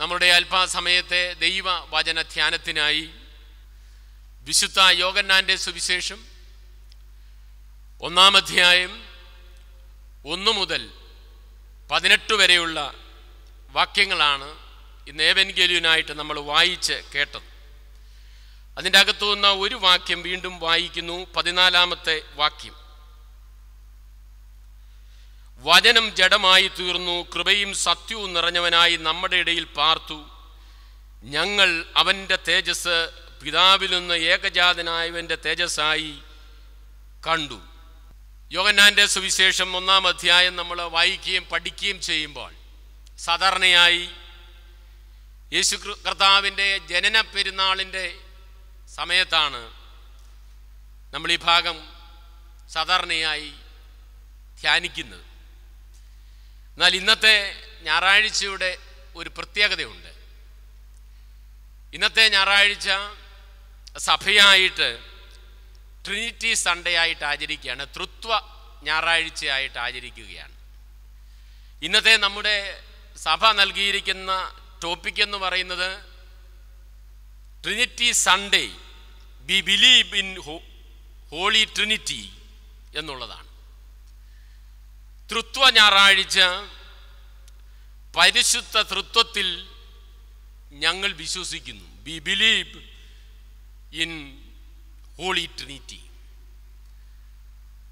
നമ്മുടെ അല്പസമയത്തെ ദൈവ വചന ധ്യാനത്തിനായി വിശുദ്ധ യോഗന്നാൻ്റെ സുവിശേഷം ഒന്നാം അധ്യായം ഒന്നു മുതൽ പതിനെട്ട് വരെയുള്ള വാക്യങ്ങളാണ് ഇന്ന് ഏവൻഗേലിയനായിട്ട് നമ്മൾ വായിച്ച് കേട്ടത് അതിൻ്റെ അകത്തു നിന്ന് ഒരു വാക്യം വീണ്ടും വായിക്കുന്നു പതിനാലാമത്തെ വാക്യം വചനം ജഡമായി തീർന്നു കൃപയും സത്യവും നിറഞ്ഞവനായി നമ്മുടെ ഇടയിൽ പാർത്തു ഞങ്ങൾ അവൻ്റെ തേജസ് പിതാവിൽ നിന്ന് ഏകജാതനായവൻ്റെ തേജസ്സായി കണ്ടു യോഗന്നാൻ്റെ സുവിശേഷം ഒന്നാം അധ്യായം നമ്മൾ വായിക്കുകയും പഠിക്കുകയും ചെയ്യുമ്പോൾ സാധാരണയായി യേശു കർത്താവിൻ്റെ ജനന പെരുന്നാളിൻ്റെ സമയത്താണ് നമ്മൾ ഈ ഭാഗം സാധാരണയായി ധ്യാനിക്കുന്നത് എന്നാൽ ഇന്നത്തെ ഞായറാഴ്ചയുടെ ഒരു പ്രത്യേകതയുണ്ട് ഇന്നത്തെ ഞായറാഴ്ച സഭയായിട്ട് ട്രിനിറ്റി സൺഡേ ആയിട്ട് ആചരിക്കുകയാണ് തൃത്വ ഞായറാഴ്ചയായിട്ട് ആചരിക്കുകയാണ് ഇന്നത്തെ നമ്മുടെ സഭ നൽകിയിരിക്കുന്ന ടോപ്പിക് എന്ന് പറയുന്നത് Trinity Sunday we believe in Holy Trinity എന്നുള്ളതാണ് തൃത്വ ഞായറാഴ്ച പരിശുദ്ധ തൃത്വത്തിൽ ഞങ്ങൾ വിശ്വസിക്കുന്നു we believe in Holy Trinity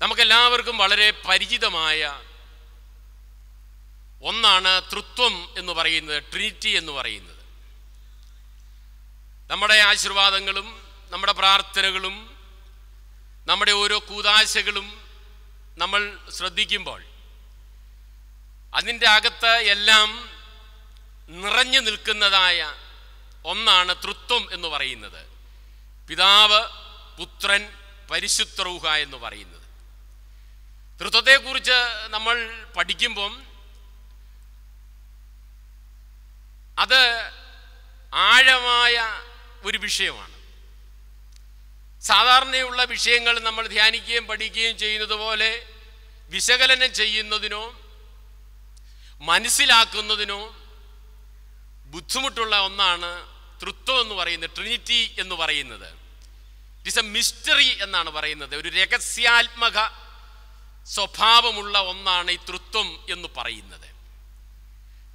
നമുക്കെല്ലാവർക്കും വളരെ പരിചിതമായ ഒന്നാണ് തൃത്വം എന്ന് പറയുന്നത് ട്രിനിറ്റി എന്ന് പറയുന്നത് നമ്മുടെ ആശീർവാദങ്ങളും നമ്മുടെ പ്രാർത്ഥനകളും നമ്മുടെ ഓരോ കൂതാശകളും നമ്മൾ ശ്രദ്ധിക്കുമ്പോൾ അതിൻ്റെ അകത്ത് എല്ലാം നിറഞ്ഞു നിൽക്കുന്നതായ ഒന്നാണ് തൃത്വം എന്ന് പറയുന്നത് പിതാവ് പുത്രൻ പരിശുദ്ധ എന്ന് പറയുന്നത് തൃത്വത്തെക്കുറിച്ച് നമ്മൾ പഠിക്കുമ്പം അത് ആഴമായ ഒരു വിഷയമാണ് സാധാരണയുള്ള വിഷയങ്ങൾ നമ്മൾ ധ്യാനിക്കുകയും പഠിക്കുകയും ചെയ്യുന്നത് പോലെ വിശകലനം ചെയ്യുന്നതിനോ മനസ്സിലാക്കുന്നതിനോ ബുദ്ധിമുട്ടുള്ള ഒന്നാണ് തൃത്വം എന്ന് പറയുന്നത് ട്രിനിറ്റി എന്ന് പറയുന്നത് ഇറ്റ് ഇസ് എ മിസ്റ്ററി എന്നാണ് പറയുന്നത് ഒരു രഹസ്യാത്മക സ്വഭാവമുള്ള ഒന്നാണ് ഈ തൃത്വം എന്ന് പറയുന്നത്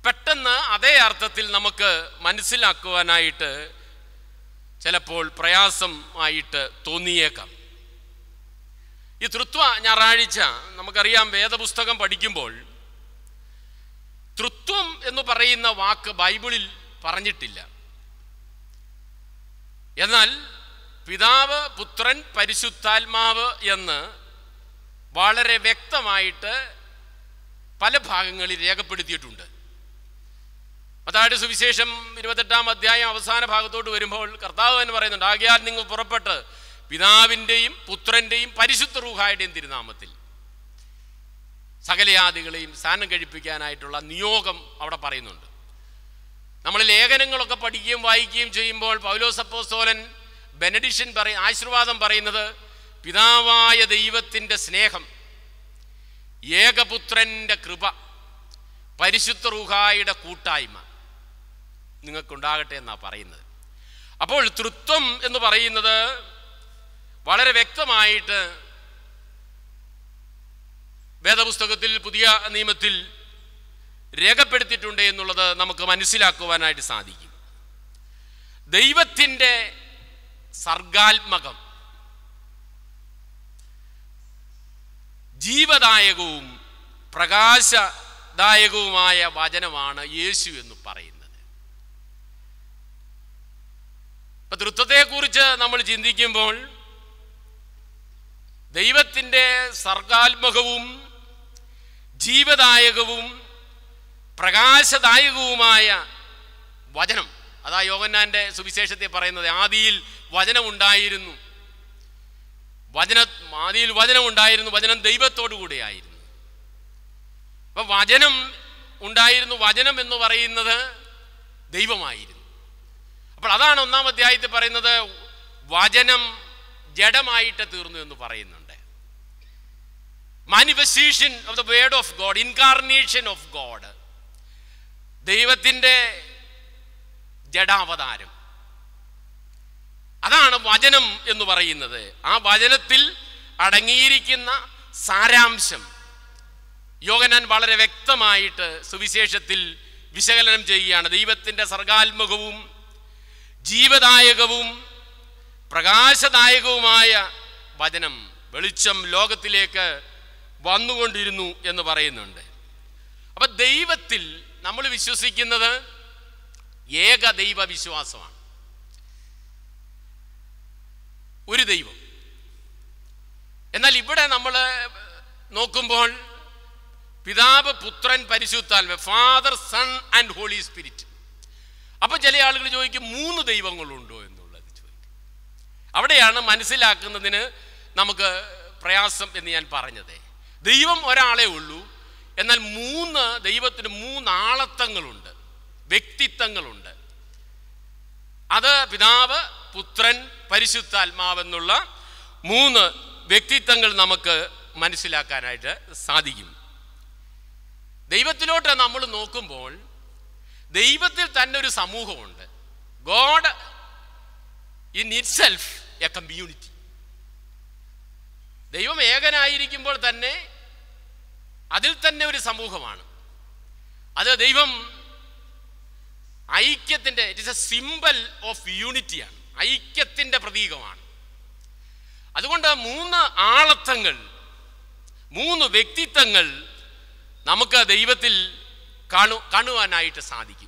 പെട്ടെന്ന് അതേ അർത്ഥത്തിൽ നമുക്ക് മനസ്സിലാക്കുവാനായിട്ട് ചിലപ്പോൾ പ്രയാസം ആയിട്ട് തോന്നിയേക്കാം ഈ തൃത്വ ഞായറാഴ്ച നമുക്കറിയാം വേദപുസ്തകം പഠിക്കുമ്പോൾ തൃത്വം എന്ന് പറയുന്ന വാക്ക് ബൈബിളിൽ പറഞ്ഞിട്ടില്ല എന്നാൽ പിതാവ് പുത്രൻ പരിശുദ്ധാത്മാവ് എന്ന് വളരെ വ്യക്തമായിട്ട് പല ഭാഗങ്ങളിൽ രേഖപ്പെടുത്തിയിട്ടുണ്ട് അതായത് സുവിശേഷം ഇരുപത്തെട്ടാം അധ്യായം അവസാന ഭാഗത്തോട്ട് വരുമ്പോൾ കർത്താവ് എന്ന് പറയുന്നുണ്ട് ആകയാൽ നിങ്ങൾ പുറപ്പെട്ട് പിതാവിൻ്റെയും പുത്രൻ്റെയും പരിശുദ്ധ റൂഹായുടെയും തിരുനാമത്തിൽ സകലയാദികളെയും സ്ഥാനം കഴിപ്പിക്കാനായിട്ടുള്ള നിയോഗം അവിടെ പറയുന്നുണ്ട് നമ്മൾ ലേഖനങ്ങളൊക്കെ പഠിക്കുകയും വായിക്കുകയും ചെയ്യുമ്പോൾ പൗലോസപ്പോസോലൻ ബെനഡിഷൻ പറയ ആശീർവാദം പറയുന്നത് പിതാവായ ദൈവത്തിൻ്റെ സ്നേഹം ഏകപുത്രൻ്റെ കൃപ പരിശുദ്ധ റുഹായുടെ കൂട്ടായ്മ നിങ്ങൾക്കുണ്ടാകട്ടെ എന്നാണ് പറയുന്നത് അപ്പോൾ തൃത്വം എന്ന് പറയുന്നത് വളരെ വ്യക്തമായിട്ട് വേദപുസ്തകത്തിൽ പുതിയ നിയമത്തിൽ രേഖപ്പെടുത്തിയിട്ടുണ്ട് എന്നുള്ളത് നമുക്ക് മനസ്സിലാക്കുവാനായിട്ട് സാധിക്കും ദൈവത്തിൻ്റെ സർഗാത്മകം ജീവദായകവും പ്രകാശദായകവുമായ വചനമാണ് യേശു എന്ന് പറയുന്നത് ഇപ്പൊ തൃത്വത്തെക്കുറിച്ച് നമ്മൾ ചിന്തിക്കുമ്പോൾ ദൈവത്തിൻ്റെ സർഗാത്മകവും ജീവദായകവും പ്രകാശദായകവുമായ വചനം അതാ യോഗന്നാന്റെ സുവിശേഷത്തെ പറയുന്നത് ആദിയിൽ വചനമുണ്ടായിരുന്നു വചന ആദിയിൽ വചനമുണ്ടായിരുന്നു വചനം ദൈവത്തോടു കൂടിയായിരുന്നു അപ്പം വചനം ഉണ്ടായിരുന്നു വചനം എന്ന് പറയുന്നത് ദൈവമായിരുന്നു അപ്പോൾ അതാണ് ഒന്നാം അധ്യായത്തിൽ പറയുന്നത് വചനം ജഡമായിട്ട് തീർന്നു എന്ന് പറയുന്നത് manifestation of the Word of God incarnation of God ദൈവത്തിൻ്റെ ജഡാവതാരം അതാണ് വചനം എന്ന് പറയുന്നത് ആ വചനത്തിൽ അടങ്ങിയിരിക്കുന്ന സാരാംശം യോഗനാൻ വളരെ വ്യക്തമായിട്ട് സുവിശേഷത്തിൽ വിശകലനം ചെയ്യുകയാണ് ദൈവത്തിൻ്റെ സർഗാത്മകവും ജീവദായകവും പ്രകാശദായകവുമായ വചനം വെളിച്ചം ലോകത്തിലേക്ക് വന്നുകൊണ്ടിരുന്നു എന്ന് പറയുന്നുണ്ട് അപ്പൊ ദൈവത്തിൽ നമ്മൾ വിശ്വസിക്കുന്നത് ഏക ദൈവ വിശ്വാസമാണ് ഒരു ദൈവം എന്നാൽ ഇവിടെ നമ്മൾ നോക്കുമ്പോൾ പിതാവ് പുത്രൻ പരിശുദ്ധാത്മ Father Son and Holy Spirit അപ്പോൾ ചില ആളുകൾ ചോദിക്കും മൂന്ന് ദൈവങ്ങളുണ്ടോ എന്നുള്ളത് ചോദിക്കും അവിടെയാണ് മനസ്സിലാക്കുന്നതിന് നമുക്ക് പ്രയാസം എന്ന് ഞാൻ പറഞ്ഞതേ ദൈവം ഒരാളെ ഉള്ളൂ എന്നാൽ മൂന്ന് ദൈവത്തിന് മൂന്ന് ആളത്വങ്ങളുണ്ട് വ്യക്തിത്വങ്ങളുണ്ട് അത് പിതാവ് പുത്രൻ പരിശുദ്ധാത്മാവെന്നുള്ള മൂന്ന് വ്യക്തിത്വങ്ങൾ നമുക്ക് മനസ്സിലാക്കാനായിട്ട് സാധിക്കും ദൈവത്തിലോട്ട് നമ്മൾ നോക്കുമ്പോൾ ദൈവത്തിൽ തന്നെ ഒരു സമൂഹമുണ്ട് God in itself a community ദൈവം ഏകനായിരിക്കുമ്പോൾ തന്നെ അതിൽ തന്നെ ഒരു സമൂഹമാണ് അത് ദൈവം ഐക്യത്തിൻ്റെ it is a symbol of യൂണിറ്റിയാണ് ഐക്യത്തിൻ്റെ പ്രതീകമാണ് അതുകൊണ്ട് മൂന്ന് ആളത്വങ്ങൾ മൂന്ന് വ്യക്തിത്വങ്ങൾ നമുക്ക് ദൈവത്തിൽ കാണു കാണുവാനായിട്ട് സാധിക്കും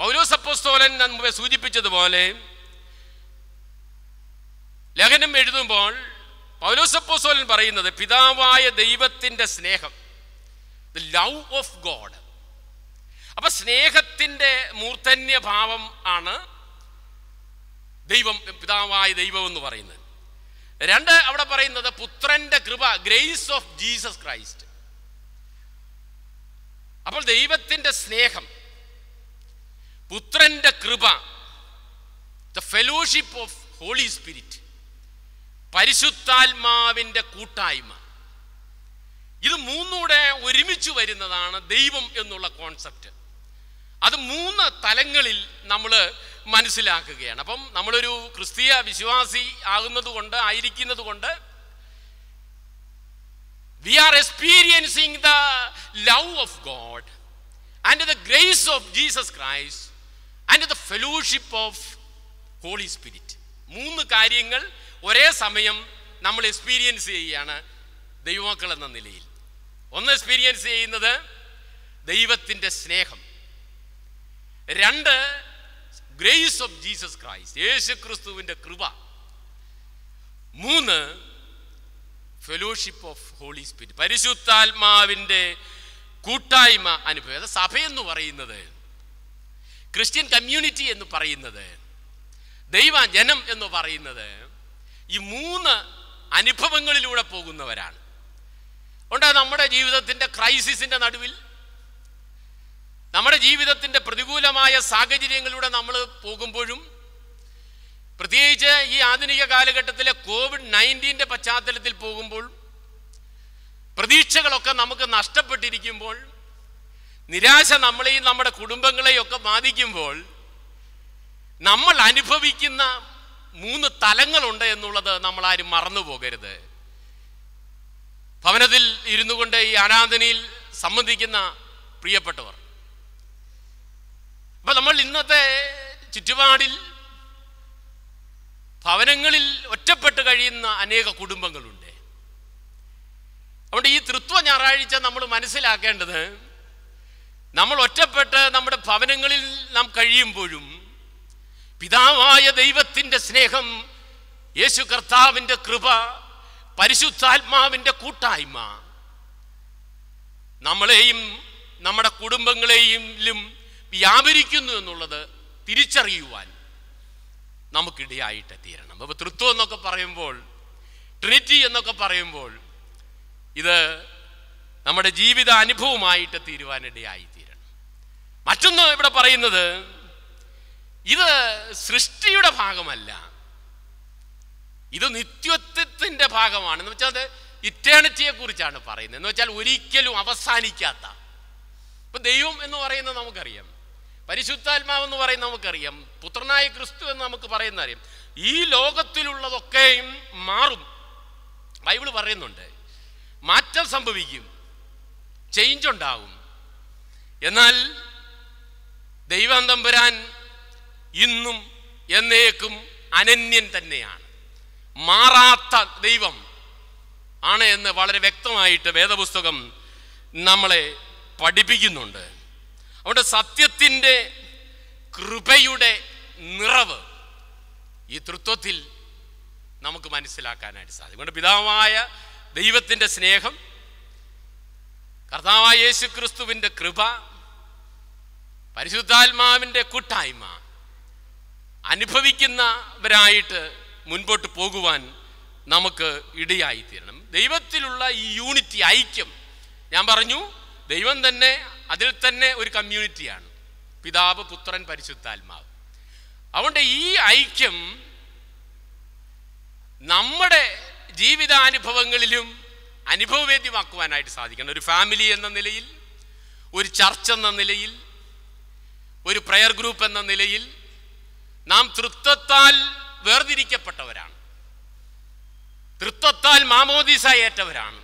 പൗലോസപ്പോസ്തോലൻ മുമ്പേ സൂചിപ്പിച്ചതുപോലെ ലേഖനം എഴുതുമ്പോൾ പൗലോസപ്പോസോലൻ പറയുന്നത് പിതാവായ ദൈവത്തിൻ്റെ സ്നേഹം ദ ലവ് ഓഫ് ഗോഡ് അപ്പൊ സ്നേഹത്തിൻ്റെ മൂർധന്യഭാവം ആണ് ദൈവം പിതാവായ ദൈവം എന്ന് പറയുന്നത് രണ്ട് അവിടെ പറയുന്നത് പുത്രന്റെ കൃപ ഗ്രേസ് ഓഫ് ജീസസ് ക്രൈസ്റ്റ് അപ്പോൾ ദൈവത്തിൻ്റെ സ്നേഹം പുത്രന്റെ കൃപ the fellowship of Holy Spirit പരിശുദ്ധാത്മാവിൻ്റെ കൂട്ടായ്മ ഇത് മൂന്നൂടെ ഒരുമിച്ച് വരുന്നതാണ് ദൈവം എന്നുള്ള കോൺസെപ്റ്റ് അത് മൂന്ന് തലങ്ങളിൽ നമ്മൾ മനസ്സിലാക്കുകയാണ് അപ്പം നമ്മളൊരു ക്രിസ്തീയ വിശ്വാസി ആകുന്നത് കൊണ്ട് ആയിരിക്കുന്നത് കൊണ്ട് we are experiencing the love of God and the grace of Jesus Christ and the fellowship of Holy Spirit മൂന്ന് കാര്യങ്ങൾ ഒരേ സമയം നമ്മൾ എക്സ്പീരിയൻസ് ചെയ്യുകയാണ് ദൈവമക്കൾ എന്ന നിലയിൽ ഒന്ന് എക്സ്പീരിയൻസ് ചെയ്യുന്നത് ദൈവത്തിൻ്റെ സ്നേഹം രണ്ട് grace of Jesus Christ Yesu ക്രിസ്തുവിൻ്റെ കൃപ മൂന്ന് ഫെലോഷിപ്പ് ഓഫ് ഹോളി സ്പിരിറ്റ് പരിശുദ്ധാത്മാവിൻ്റെ കൂട്ടായ്മ അനുഭവം അത് സഭയെന്ന് പറയുന്നത് ക്രിസ്ത്യൻ കമ്മ്യൂണിറ്റി എന്ന് പറയുന്നത് ദൈവജനം എന്ന് പറയുന്നത് ഈ മൂന്ന് അനുഭവങ്ങളിലൂടെ പോകുന്നവരാണ് ഉണ്ട് നമ്മുടെ ജീവിതത്തിൻ്റെ ക്രൈസിസിൻ്റെ നടുവിൽ നമ്മുടെ ജീവിതത്തിൻ്റെ പ്രതികൂലമായ സാഹചര്യങ്ങളിലൂടെ നമ്മൾ പോകുമ്പോഴും പ്രത്യേകിച്ച് ഈ ആധുനിക കാലഘട്ടത്തിലെ കോവിഡ് നയൻറ്റീൻ്റെ പശ്ചാത്തലത്തിൽ പോകുമ്പോൾ പ്രതീക്ഷകളൊക്കെ നമുക്ക് നഷ്ടപ്പെട്ടിരിക്കുമ്പോൾ നിരാശ നമ്മളെയും നമ്മുടെ കുടുംബങ്ങളെയും ഒക്കെ ബാധിക്കുമ്പോൾ നമ്മൾ അനുഭവിക്കുന്ന മൂന്ന് തലങ്ങളുണ്ട് എന്നുള്ളത് നമ്മൾ ആരും മറന്നു പോകരുത് ഭവനത്തിൽ ഇരുന്നു കൊണ്ട് ഈ ആരാധനയിൽ സംബന്ധിക്കുന്ന പ്രിയപ്പെട്ടവർ അപ്പൊ നമ്മൾ ഇന്നത്തെ ചുറ്റുപാടിൽ ഭവനങ്ങളിൽ ഒറ്റപ്പെട്ട് കഴിയുന്ന അനേക കുടുംബങ്ങളുണ്ട് അതുകൊണ്ട് ഈ തൃത്വ ഞായറാഴ്ച നമ്മൾ മനസ്സിലാക്കേണ്ടത് നമ്മൾ ഒറ്റപ്പെട്ട് നമ്മുടെ ഭവനങ്ങളിൽ നാം കഴിയുമ്പോഴും പിതാവായ ദൈവത്തിൻ്റെ സ്നേഹം യേശു കർത്താവിൻ്റെ കൃപ പരിശുദ്ധാത്മാവിൻ്റെ കൂട്ടായ്മ നമ്മളെയും നമ്മുടെ കുടുംബങ്ങളെയും വ്യാപരിക്കുന്നു എന്നുള്ളത് തിരിച്ചറിയുവാൻ നമുക്കിടയായിട്ട് തീരണം അപ്പോൾ തൃത്വം എന്നൊക്കെ പറയുമ്പോൾ ട്രിനിറ്റി എന്നൊക്കെ പറയുമ്പോൾ ഇത് നമ്മുടെ ജീവിത അനുഭവമായിട്ട് തീരുവാനിടയായി തീരണം മറ്റൊന്ന് ഇവിടെ പറയുന്നത് ഇത് സൃഷ്ടിയുടെ ഭാഗമല്ല ഇത് നിത്യത്വത്തിന്റെ ഭാഗമാണ് എന്ന് വെച്ചാൽ അത് ഇറ്റേണിറ്റിയെ കുറിച്ചാണ് പറയുന്നത് എന്ന് വെച്ചാൽ ഒരിക്കലും അവസാനിക്കാത്ത ഇപ്പൊ ദൈവം എന്ന് പറയുന്നത് നമുക്കറിയാം പരിശുദ്ധാത്മാവെന്ന് പറയുന്നത് നമുക്കറിയാം പുത്രനായ ക്രിസ്തു എന്ന് നമുക്ക് പറയുന്ന അറിയാം ഈ ലോകത്തിലുള്ളതൊക്കെയും മാറും ബൈബിൾ പറയുന്നുണ്ട് മാറ്റം സംഭവിക്കും ചേഞ്ച് ഉണ്ടാകും എന്നാൽ ദൈവം തമ്പുരാൻ ഇന്നും എന്നേക്കും അനന്യൻ തന്നെയാണ് മാറാത്ത ദൈവം ആണ് എന്ന് വളരെ വ്യക്തമായിട്ട് വേദപുസ്തകം നമ്മളെ പഠിപ്പിക്കുന്നുണ്ട് അവിടെ സത്യത്തിൻ്റെ കൃപയുടെ നിറവ് ഈ തൃത്വത്തിൽ നമുക്ക് മനസ്സിലാക്കാനായിട്ട് സാധിക്കും അതുകൊണ്ട് പിതാവായ ദൈവത്തിൻ്റെ സ്നേഹം കർത്താവായ യേശു ക്രിസ്തുവിൻ്റെ കൃപ പരിശുദ്ധാത്മാവിൻ്റെ കൂട്ടായ്മ അനുഭവിക്കുന്നവരായിട്ട് മുൻപോട്ട് പോകുവാൻ നമുക്ക് ഇടയായിത്തീരണം ദൈവത്തിലുള്ള ഈ യൂണിറ്റി ഐക്യം ഞാൻ പറഞ്ഞു ദൈവം തന്നെ അതിൽ തന്നെ ഒരു കമ്മ്യൂണിറ്റിയാണ് പിതാവ് പുത്രൻ പരിശുദ്ധാത്മാവ് അതുകൊണ്ട് ഈ ഐക്യം നമ്മുടെ ജീവിതാനുഭവങ്ങളിലും അനുഭവവേദ്യമാക്കുവാനായിട്ട് സാധിക്കണം ഒരു ഫാമിലി എന്ന നിലയിൽ ഒരു ചർച്ച് എന്ന നിലയിൽ ഒരു പ്രയർ ഗ്രൂപ്പ് എന്ന നിലയിൽ നാം തൃത്വത്താൽ വേർതിരിക്കപ്പെട്ടവരാണ് തൃത്വത്താൽ മാമോദീസ ഏറ്റവരാണ്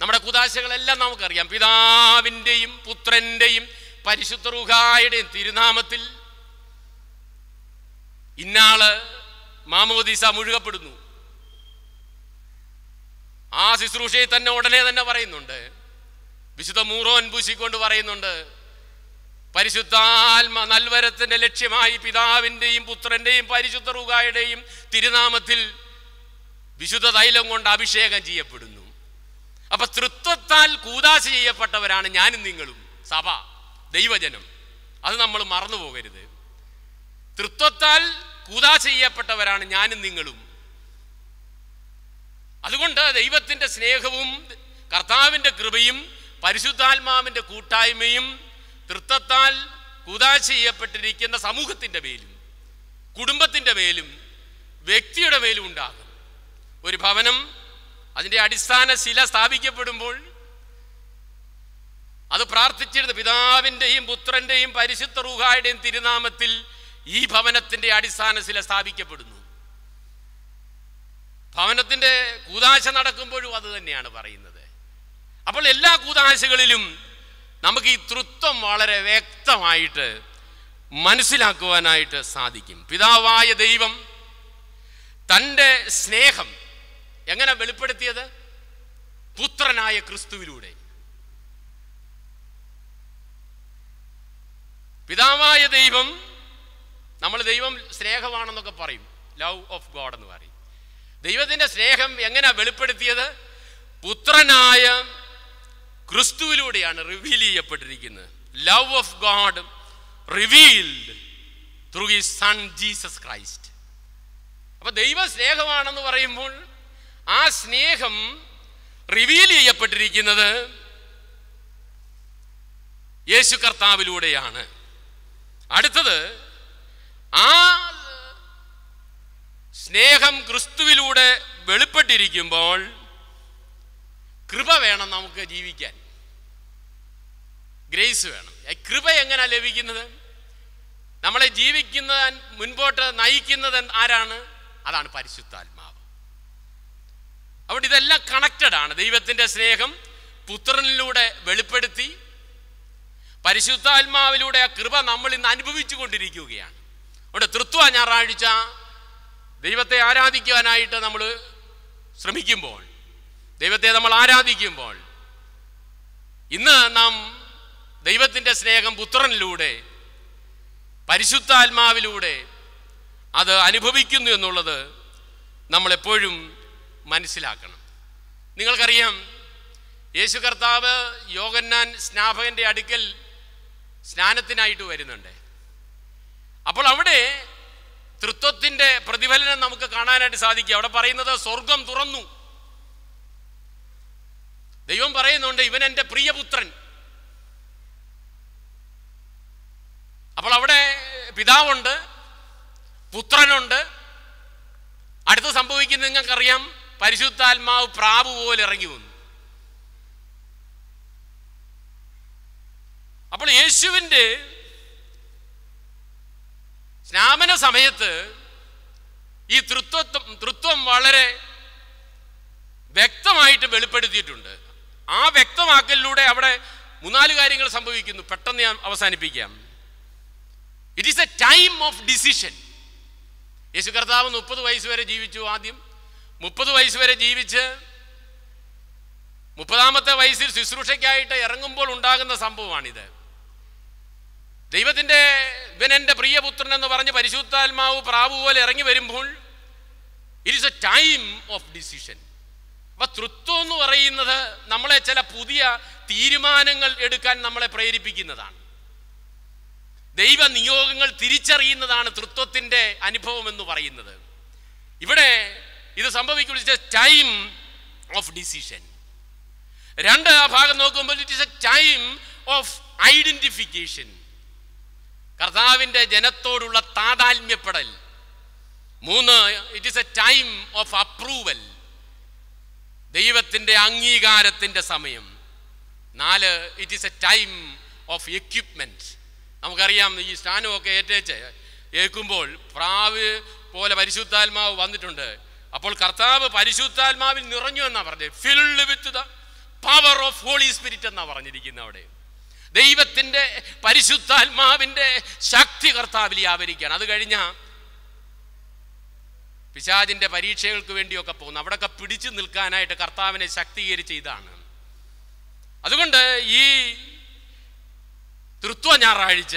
നമ്മുടെ കുദാശകളെല്ലാം നമുക്കറിയാം പിതാവിൻ്റെയും പുത്രൻ്റെയും പരിശുദ്ധ റുഹായുടെയും തിരുനാമത്തിൽ ഇന്നാള് മാമോദീസ മുഴുകപ്പെടുന്നു ആ ശുശ്രൂഷയെ തന്നെ ഉടനെ തന്നെ പറയുന്നുണ്ട് വിശുദ്ധ മൂറോൻ പൂശിക്കൊണ്ട് പറയുന്നുണ്ട് പരിശുദ്ധാത്മ നൽവരത്തിൻ്റെ ലക്ഷ്യമായി പിതാവിൻ്റെയും പുത്രൻ്റെയും പരിശുദ്ധ റുഗായുടെയും തിരുനാമത്തിൽ വിശുദ്ധ തൈലം കൊണ്ട് അഭിഷേകം ചെയ്യപ്പെടുന്നു അപ്പൊ തൃത്വത്താൽ കൂതാശ ചെയ്യപ്പെട്ടവരാണ് ഞാനും നിങ്ങളും സഭ ദൈവജനം അത് നമ്മൾ മറന്നു പോകരുത് തൃത്വത്താൽ കൂതാശ ചെയ്യപ്പെട്ടവരാണ് ഞാനും നിങ്ങളും അതുകൊണ്ട് ദൈവത്തിൻ്റെ സ്നേഹവും കർത്താവിൻ്റെ കൃപയും പരിശുദ്ധാത്മാവിൻ്റെ കൂട്ടായ്മയും തൃത്വത്താൽ കുതാശ ചെയ്യപ്പെട്ടിരിക്കുന്ന സമൂഹത്തിൻ്റെ മേലും കുടുംബത്തിൻ്റെ മേലും വ്യക്തിയുടെ മേലും ഉണ്ടാകും ഒരു ഭവനം അതിൻ്റെ അടിസ്ഥാന ശില സ്ഥാപിക്കപ്പെടുമ്പോൾ അത് പ്രാർത്ഥിച്ചിരുന്ന പിതാവിൻ്റെയും പുത്രൻ്റെയും പരിശുദ്ധ റൂഹായുടെയും തിരുനാമത്തിൽ ഈ ഭവനത്തിൻ്റെ അടിസ്ഥാന ശില സ്ഥാപിക്കപ്പെടുന്നു ഭവനത്തിൻ്റെ കൂതാശ നടക്കുമ്പോഴും അത് തന്നെയാണ് പറയുന്നത് അപ്പോൾ എല്ലാ കൂതാശകളിലും നമുക്ക് ഈ തൃത്വം വളരെ വ്യക്തമായിട്ട് മനസ്സിലാക്കുവാനായിട്ട് സാധിക്കും പിതാവായ ദൈവം തൻ്റെ സ്നേഹം എങ്ങനെ വെളിപ്പെടുത്തിയത് പുത്രനായ ക്രിസ്തുവിലൂടെ പിതാവായ ദൈവം നമ്മൾ ദൈവം സ്നേഹമാണെന്നൊക്കെ പറയും ലവ് ഓഫ് ഗോഡ് എന്ന് പറയും ദൈവത്തിൻ്റെ സ്നേഹം എങ്ങനെ വെളിപ്പെടുത്തിയത് പുത്രനായ ക്രിസ്തുവിലൂടെയാണ് റിവീൽ ചെയ്യപ്പെട്ടിരിക്കുന്നത് love of God revealed through he son Jesus Christ അപ്പൊ ദൈവ സ്നേഹമാണെന്ന് പറയുമ്പോൾ ആ സ്നേഹം റിവീൽ ചെയ്യപ്പെട്ടിരിക്കുന്നത് യേശു കർത്താവിലൂടെയാണ് അടുത്തത് ആ സ്നേഹം ക്രിസ്തുവിലൂടെ വെളിപ്പെട്ടിരിക്കുമ്പോൾ കൃപ വേണം നമുക്ക് ജീവിക്കാൻ ഗ്രേസ് വേണം കൃപ എങ്ങനെ ലഭിക്കുന്നത് നമ്മളെ ജീവിക്കുന്ന മുൻപോട്ട് നയിക്കുന്നത് ആരാണ് അതാണ് പരിശുദ്ധാത്മാവ് അവിടെ ഇതെല്ലാം കണക്റ്റഡ് ആണ് ദൈവത്തിൻ്റെ സ്നേഹം പുത്രനിലൂടെ വെളിപ്പെടുത്തി പരിശുദ്ധാത്മാവിലൂടെ ആ കൃപ നമ്മൾ ഇന്ന് അനുഭവിച്ചു കൊണ്ടിരിക്കുകയാണ് അവിടെ തൃത്വ ഞായറാഴ്ച ദൈവത്തെ ആരാധിക്കുവാനായിട്ട് നമ്മൾ ശ്രമിക്കുമ്പോൾ ദൈവത്തെ നമ്മൾ ആരാധിക്കുമ്പോൾ ഇന്ന് നാം ദൈവത്തിൻ്റെ സ്നേഹം പുത്രനിലൂടെ പരിശുദ്ധാത്മാവിലൂടെ അത് അനുഭവിക്കുന്നു എന്നുള്ളത് നമ്മളെപ്പോഴും മനസ്സിലാക്കണം നിങ്ങൾക്കറിയാം യേശു കർത്താവ് യോഗന്നാൻ സ്നാപകൻ്റെ അടുക്കൽ സ്നാനത്തിനായിട്ട് വരുന്നുണ്ട് അപ്പോൾ അവിടെ തൃത്വത്തിൻ്റെ പ്രതിഫലനം നമുക്ക് കാണാനായിട്ട് സാധിക്കും അവിടെ പറയുന്നത് സ്വർഗം തുറന്നു ദൈവം പറയുന്നുണ്ട് ഇവൻ എൻ്റെ പ്രിയപുത്രൻ അപ്പോൾ അവിടെ പിതാവുണ്ട് പുത്രനുണ്ട് അടുത്ത് സംഭവിക്കുന്ന നിങ്ങൾക്കറിയാം പരിശുദ്ധാത്മാവ് പ്രാവു പോലെ ഇറങ്ങി വന്നു അപ്പോൾ യേശുവിൻ്റെ സ്നാപന സമയത്ത് ഈ തൃത്വത്വം തൃത്വം വളരെ വ്യക്തമായിട്ട് വെളിപ്പെടുത്തിയിട്ടുണ്ട് ആ വ്യക്തമാക്കലിലൂടെ അവിടെ മൂന്നാല് കാര്യങ്ങൾ സംഭവിക്കുന്നു പെട്ടെന്ന് ഞാൻ അവസാനിപ്പിക്കാം it is a time of decision Yesu കർത്താവ് മുപ്പത് വയസ്സ് വരെ ജീവിച്ചു ആദ്യം മുപ്പത് വയസ്സ് വരെ ജീവിച്ച് മുപ്പതാമത്തെ വയസ്സിൽ ശുശ്രൂഷയ്ക്കായിട്ട് ഇറങ്ങുമ്പോൾ ഉണ്ടാകുന്ന സംഭവമാണിത് ദൈവത്തിൻ്റെ ഇവൻ എൻ്റെ പ്രിയപുത്രൻ എന്ന് പറഞ്ഞ് പരിശുദ്ധാത്മാവ് പ്രാവു പോലെ ഇറങ്ങി വരുമ്പോൾ it is a time of decision അപ്പം തൃത്വം എന്ന് പറയുന്നത് നമ്മളെ ചില പുതിയ തീരുമാനങ്ങൾ എടുക്കാൻ നമ്മളെ പ്രേരിപ്പിക്കുന്നതാണ് ദൈവ നിയോഗങ്ങൾ തിരിച്ചറിയുന്നതാണ് തൃത്വത്തിൻ്റെ അനുഭവം എന്ന് പറയുന്നത് ഇവിടെ ഇത് സംഭവിക്കുമ്പോൾ it a time of decision രണ്ട് ആ ഭാഗം നോക്കുമ്പോൾ it is a time of identification കർത്താവിൻ്റെ ജനത്തോടുള്ള താതാത്മ്യപ്പെടൽ മൂന്ന് it is a time of approval ദൈവത്തിൻ്റെ അംഗീകാരത്തിൻ്റെ സമയം നാല് it is a time of equipment നമുക്കറിയാം ഈ ഒക്കെ ഏറ്റേച്ച് ഏൽക്കുമ്പോൾ പ്രാവ് പോലെ പരിശുദ്ധാത്മാവ് വന്നിട്ടുണ്ട് അപ്പോൾ കർത്താവ് പരിശുദ്ധാത്മാവിൽ നിറഞ്ഞു എന്നാണ് പറഞ്ഞത് filled with the power of Holy Spirit എന്നാണ് പറഞ്ഞിരിക്കുന്നത് അവിടെ ദൈവത്തിൻ്റെ പരിശുദ്ധാത്മാവിൻ്റെ ശക്തി കർത്താവിൽ ആവരിക്കുകയാണ് അത് കഴിഞ്ഞാൽ പിശാജിൻ്റെ പരീക്ഷകൾക്ക് വേണ്ടിയൊക്കെ പോകുന്നു അവിടെയൊക്കെ പിടിച്ചു നിൽക്കാനായിട്ട് കർത്താവിനെ ശക്തീകരിച്ച ഇതാണ് അതുകൊണ്ട് ഈ തൃത്വ ഞായറാഴ്ച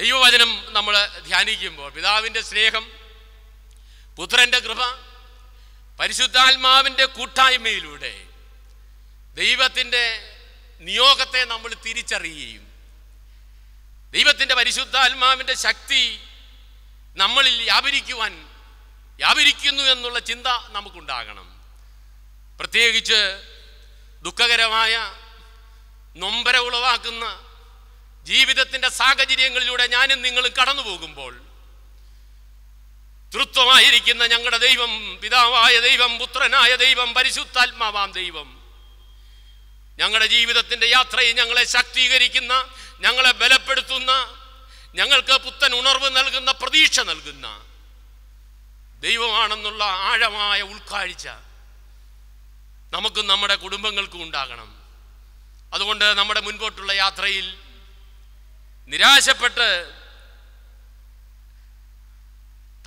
ദൈവവചനം നമ്മൾ ധ്യാനിക്കുമ്പോൾ പിതാവിൻ്റെ സ്നേഹം പുത്രൻ്റെ കൃപ പരിശുദ്ധാത്മാവിൻ്റെ കൂട്ടായ്മയിലൂടെ ദൈവത്തിൻ്റെ നിയോഗത്തെ നമ്മൾ തിരിച്ചറിയുകയും ദൈവത്തിൻ്റെ പരിശുദ്ധാത്മാവിൻ്റെ ശക്തി നമ്മളിൽ വ്യാപരിക്കുവാൻ വ്യാപരിക്കുന്നു എന്നുള്ള ചിന്ത നമുക്കുണ്ടാകണം പ്രത്യേകിച്ച് ദുഃഖകരമായ നൊമ്പര ഉളവാക്കുന്ന ജീവിതത്തിൻ്റെ സാഹചര്യങ്ങളിലൂടെ ഞാനും നിങ്ങളും കടന്നു പോകുമ്പോൾ തൃത്വമായിരിക്കുന്ന ഞങ്ങളുടെ ദൈവം പിതാവായ ദൈവം പുത്രനായ ദൈവം പരിശുദ്ധാത്മാവാം ദൈവം ഞങ്ങളുടെ ജീവിതത്തിൻ്റെ യാത്രയെ ഞങ്ങളെ ശാക്തീകരിക്കുന്ന ഞങ്ങളെ ബലപ്പെടുത്തുന്ന ഞങ്ങൾക്ക് പുത്തൻ ഉണർവ് നൽകുന്ന പ്രതീക്ഷ നൽകുന്ന ദൈവമാണെന്നുള്ള ആഴമായ ഉൾക്കാഴ്ച നമുക്കും നമ്മുടെ കുടുംബങ്ങൾക്കും ഉണ്ടാകണം അതുകൊണ്ട് നമ്മുടെ മുൻപോട്ടുള്ള യാത്രയിൽ നിരാശപ്പെട്ട്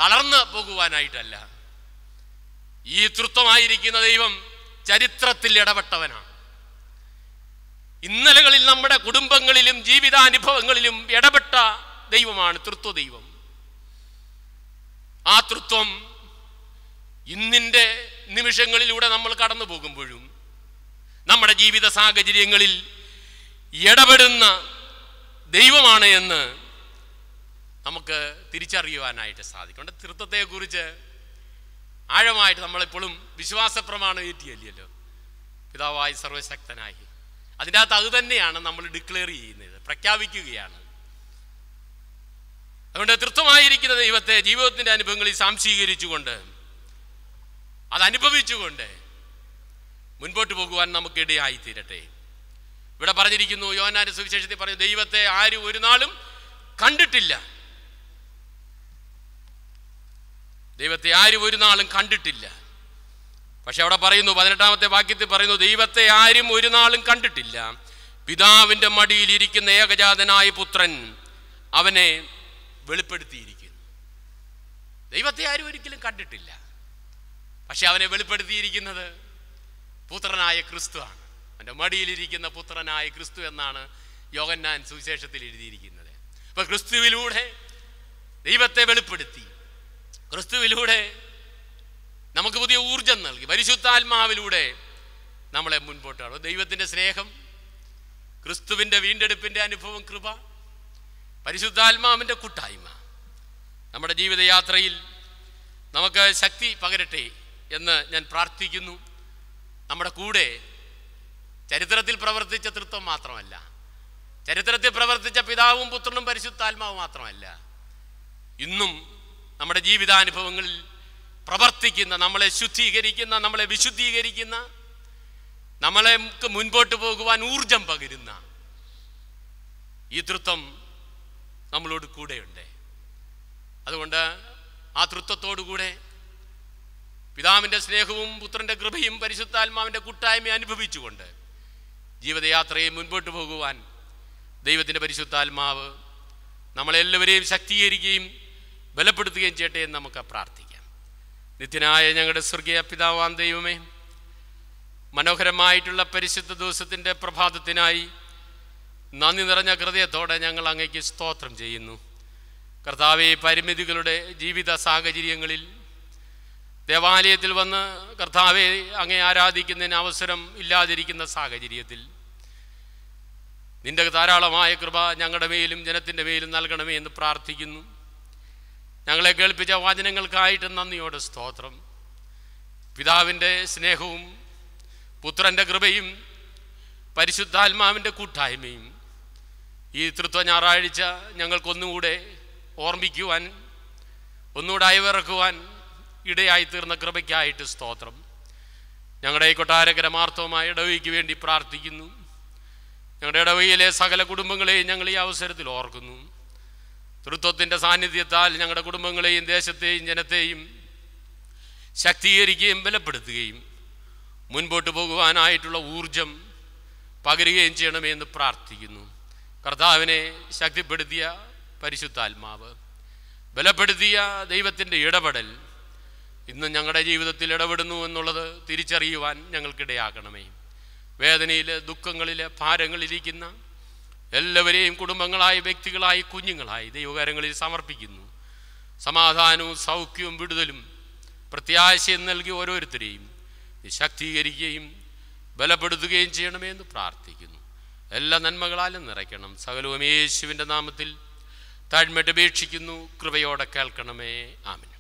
തളർന്ന് പോകുവാനായിട്ടല്ല ഈ തൃത്വമായിരിക്കുന്ന ദൈവം ചരിത്രത്തിൽ ഇടപെട്ടവനാണ് ഇന്നലകളിൽ നമ്മുടെ കുടുംബങ്ങളിലും ജീവിതാനുഭവങ്ങളിലും ഇടപെട്ട ദൈവമാണ് തൃത്വ ദൈവം ആ തൃത്വം ഇന്നിൻ്റെ നിമിഷങ്ങളിലൂടെ നമ്മൾ കടന്നു പോകുമ്പോഴും നമ്മുടെ ജീവിത സാഹചര്യങ്ങളിൽ ഇടപെടുന്ന ദൈവമാണ് എന്ന് നമുക്ക് തിരിച്ചറിയുവാനായിട്ട് സാധിക്കും തൃത്വത്തെക്കുറിച്ച് ആഴമായിട്ട് നമ്മളെപ്പോഴും വിശ്വാസ പ്രമാണം ഏറ്റിയല്ലോ പിതാവായി സർവശക്തനായി അതിൻ്റെ അകത്ത് അത് തന്നെയാണ് നമ്മൾ ഡിക്ലെയർ ചെയ്യുന്നത് പ്രഖ്യാപിക്കുകയാണ് അതുകൊണ്ട് തൃത്വമായിരിക്കുന്ന ദൈവത്തെ ജീവിതത്തിൻ്റെ അനുഭവങ്ങളിൽ സാംശീകരിച്ചുകൊണ്ട് അത് അനുഭവിച്ചുകൊണ്ട് മുൻപോട്ട് പോകുവാൻ നമുക്കിടയായി തീരട്ടെ ഇവിടെ പറഞ്ഞിരിക്കുന്നു യോനാന സുവിശേഷത്തിൽ പറഞ്ഞു ദൈവത്തെ ആരും ഒരു നാളും കണ്ടിട്ടില്ല ദൈവത്തെ ആരും ഒരു നാളും കണ്ടിട്ടില്ല പക്ഷെ അവിടെ പറയുന്നു പതിനെട്ടാമത്തെ വാക്യത്തിൽ പറയുന്നു ദൈവത്തെ ആരും ഒരു നാളും കണ്ടിട്ടില്ല പിതാവിൻ്റെ മടിയിൽ ഇരിക്കുന്ന ഏകജാതനായ പുത്രൻ അവനെ വെളിപ്പെടുത്തിയിരിക്കുന്നു ദൈവത്തെ ആരും ഒരിക്കലും കണ്ടിട്ടില്ല പക്ഷെ അവനെ വെളിപ്പെടുത്തിയിരിക്കുന്നത് പുത്രനായ ക്രിസ്തു ആണ് അവൻ്റെ മടിയിലിരിക്കുന്ന പുത്രനായ ക്രിസ്തു എന്നാണ് യോഗന്നാൻ സുവിശേഷത്തിൽ എഴുതിയിരിക്കുന്നത് അപ്പൊ ക്രിസ്തുവിലൂടെ ദൈവത്തെ വെളിപ്പെടുത്തി ക്രിസ്തുവിലൂടെ നമുക്ക് പുതിയ ഊർജം നൽകി പരിശുദ്ധാത്മാവിലൂടെ നമ്മളെ മുൻപോട്ടാണ് ദൈവത്തിൻ്റെ സ്നേഹം ക്രിസ്തുവിൻ്റെ വീണ്ടെടുപ്പിൻ്റെ അനുഭവം കൃപ പരിശുദ്ധാത്മാവിൻ്റെ കൂട്ടായ്മ നമ്മുടെ ജീവിതയാത്രയിൽ നമുക്ക് ശക്തി പകരട്ടെ എന്ന് ഞാൻ പ്രാർത്ഥിക്കുന്നു നമ്മുടെ കൂടെ ചരിത്രത്തിൽ പ്രവർത്തിച്ച തൃത്വം മാത്രമല്ല ചരിത്രത്തിൽ പ്രവർത്തിച്ച പിതാവും പുത്രനും പരിശുദ്ധാത്മാവും മാത്രമല്ല ഇന്നും നമ്മുടെ ജീവിതാനുഭവങ്ങളിൽ പ്രവർത്തിക്കുന്ന നമ്മളെ ശുദ്ധീകരിക്കുന്ന നമ്മളെ വിശുദ്ധീകരിക്കുന്ന നമ്മളെ മുൻപോട്ട് പോകുവാൻ ഊർജം പകരുന്ന ഈ തൃത്വം നമ്മളോട് കൂടെയുണ്ട് അതുകൊണ്ട് ആ തൃത്വത്തോടു കൂടെ പിതാവിൻ്റെ സ്നേഹവും പുത്രൻ്റെ കൃപയും പരിശുദ്ധാത്മാവിൻ്റെ കൂട്ടായ്മ അനുഭവിച്ചുകൊണ്ട് ജീവിതയാത്രയെ മുൻപോട്ട് പോകുവാൻ ദൈവത്തിൻ്റെ പരിശുദ്ധാത്മാവ് നമ്മളെല്ലാവരെയും ശക്തീകരിക്കുകയും ബലപ്പെടുത്തുകയും ചെയ്യട്ടെ എന്ന് നമുക്ക് പ്രാർത്ഥിക്കാം നിത്യനായ ഞങ്ങളുടെ സ്വർഗീയ പിതാവാൻ ദൈവമേ മനോഹരമായിട്ടുള്ള പരിശുദ്ധ ദിവസത്തിൻ്റെ പ്രഭാതത്തിനായി നന്ദി നിറഞ്ഞ ഹൃദയത്തോടെ ഞങ്ങൾ അങ്ങേക്ക് സ്തോത്രം ചെയ്യുന്നു കർത്താവെ പരിമിതികളുടെ ജീവിത സാഹചര്യങ്ങളിൽ ദേവാലയത്തിൽ വന്ന് കർത്താവെ അങ്ങേ ആരാധിക്കുന്നതിന് അവസരം ഇല്ലാതിരിക്കുന്ന സാഹചര്യത്തിൽ നിന്റെ ധാരാളമായ കൃപ ഞങ്ങളുടെ മേലും ജനത്തിൻ്റെ മേലും നൽകണമേ എന്ന് പ്രാർത്ഥിക്കുന്നു ഞങ്ങളെ കേൾപ്പിച്ച വചനങ്ങൾക്കായിട്ട് നന്ദിയോടെ സ്തോത്രം പിതാവിൻ്റെ സ്നേഹവും പുത്രൻ്റെ കൃപയും പരിശുദ്ധാത്മാവിൻ്റെ കൂട്ടായ്മയും ഈ തൃത്വ ഞായറാഴ്ച ഞങ്ങൾക്കൊന്നുകൂടെ ഓർമ്മിക്കുവാൻ ഒന്നുകൂടെ അയവിറക്കുവാൻ ഇടയായി തീർന്ന കൃപയ്ക്കായിട്ട് സ്തോത്രം ഞങ്ങളുടെ ഈ കൊട്ടാരക്കര മാർത്തവുമായ ഇടവയ്ക്ക് വേണ്ടി പ്രാർത്ഥിക്കുന്നു ഞങ്ങളുടെ ഇടവയിലെ സകല കുടുംബങ്ങളെയും ഞങ്ങൾ ഈ അവസരത്തിൽ ഓർക്കുന്നു തൃത്വത്തിൻ്റെ സാന്നിധ്യത്താൽ ഞങ്ങളുടെ കുടുംബങ്ങളെയും ദേശത്തെയും ജനത്തെയും ശക്തീകരിക്കുകയും ബലപ്പെടുത്തുകയും മുൻപോട്ട് പോകുവാനായിട്ടുള്ള ഊർജം പകരുകയും ചെയ്യണമെന്ന് പ്രാർത്ഥിക്കുന്നു കർത്താവിനെ ശക്തിപ്പെടുത്തിയ പരിശുദ്ധാത്മാവ് ബലപ്പെടുത്തിയ ദൈവത്തിൻ്റെ ഇടപെടൽ ഇന്ന് ഞങ്ങളുടെ ജീവിതത്തിൽ ഇടപെടുന്നു എന്നുള്ളത് തിരിച്ചറിയുവാൻ ഞങ്ങൾക്കിടയാകണമേ വേദനയിൽ ദുഃഖങ്ങളിൽ ഭാരങ്ങളിരിക്കുന്ന എല്ലാവരെയും കുടുംബങ്ങളായി വ്യക്തികളായി കുഞ്ഞുങ്ങളായി ദൈവകാരങ്ങളിൽ സമർപ്പിക്കുന്നു സമാധാനവും സൗഖ്യവും വിടുതലും പ്രത്യാശയും നൽകി ഓരോരുത്തരെയും ശക്തീകരിക്കുകയും ബലപ്പെടുത്തുകയും ചെയ്യണമേ എന്ന് പ്രാർത്ഥിക്കുന്നു എല്ലാ നന്മകളാലും നിറയ്ക്കണം സകലവും യേശുവിൻ്റെ നാമത്തിൽ താഴ്മട്ട് അപേക്ഷിക്കുന്നു കൃപയോടെ കേൾക്കണമേ ആമിൻ